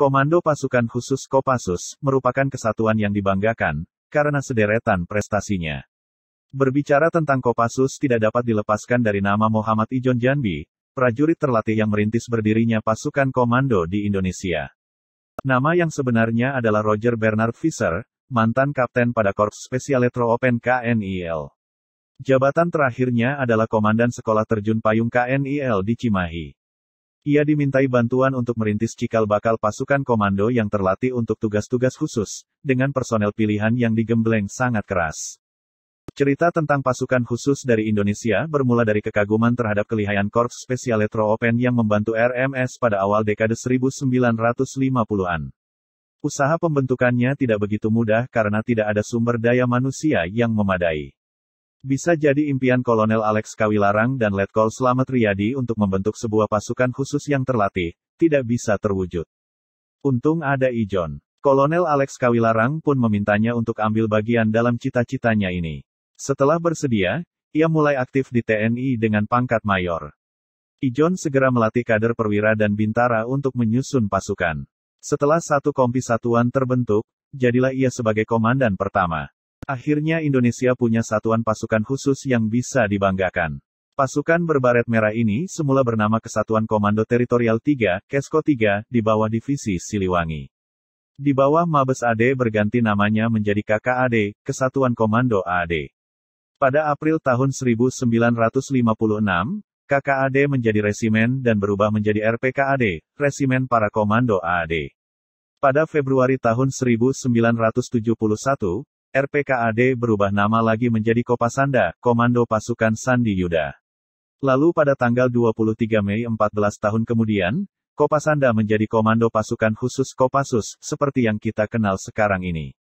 Komando Pasukan Khusus Kopassus merupakan kesatuan yang dibanggakan karena sederetan prestasinya. Berbicara tentang Kopassus tidak dapat dilepaskan dari nama Muhammad Ijon Janbi, prajurit terlatih yang merintis berdirinya pasukan komando di Indonesia. Nama yang sebenarnya adalah Roger Bernard Fisher, mantan kapten pada Korps Spesialetro Open KNIL. Jabatan terakhirnya adalah Komandan Sekolah Terjun Payung KNIL di Cimahi. Ia dimintai bantuan untuk merintis cikal bakal pasukan komando yang terlatih untuk tugas-tugas khusus, dengan personel pilihan yang digembleng sangat keras. Cerita tentang pasukan khusus dari Indonesia bermula dari kekaguman terhadap kelihayan Korps Spesial Open yang membantu RMS pada awal dekade 1950-an. Usaha pembentukannya tidak begitu mudah karena tidak ada sumber daya manusia yang memadai. Bisa jadi impian Kolonel Alex Kawilarang dan Letkol Selamat Riyadi untuk membentuk sebuah pasukan khusus yang terlatih, tidak bisa terwujud. Untung ada Ijon. Kolonel Alex Kawilarang pun memintanya untuk ambil bagian dalam cita-citanya ini. Setelah bersedia, ia mulai aktif di TNI dengan pangkat mayor. Ijon segera melatih kader perwira dan bintara untuk menyusun pasukan. Setelah satu kompi satuan terbentuk, jadilah ia sebagai komandan pertama. Akhirnya Indonesia punya satuan pasukan khusus yang bisa dibanggakan. Pasukan berbaret merah ini semula bernama Kesatuan Komando Teritorial 3, Kesko 3, di bawah Divisi Siliwangi. Di bawah Mabes AD berganti namanya menjadi KKAD, Kesatuan Komando AD. Pada April tahun 1956, KKAD menjadi resimen dan berubah menjadi RPKAD, Resimen Para Komando AD. Pada Februari tahun 1971, RPKAD berubah nama lagi menjadi Kopasanda, Komando Pasukan Sandi Yuda. Lalu pada tanggal 23 Mei 14 tahun kemudian, Kopasanda menjadi Komando Pasukan Khusus Kopassus, seperti yang kita kenal sekarang ini.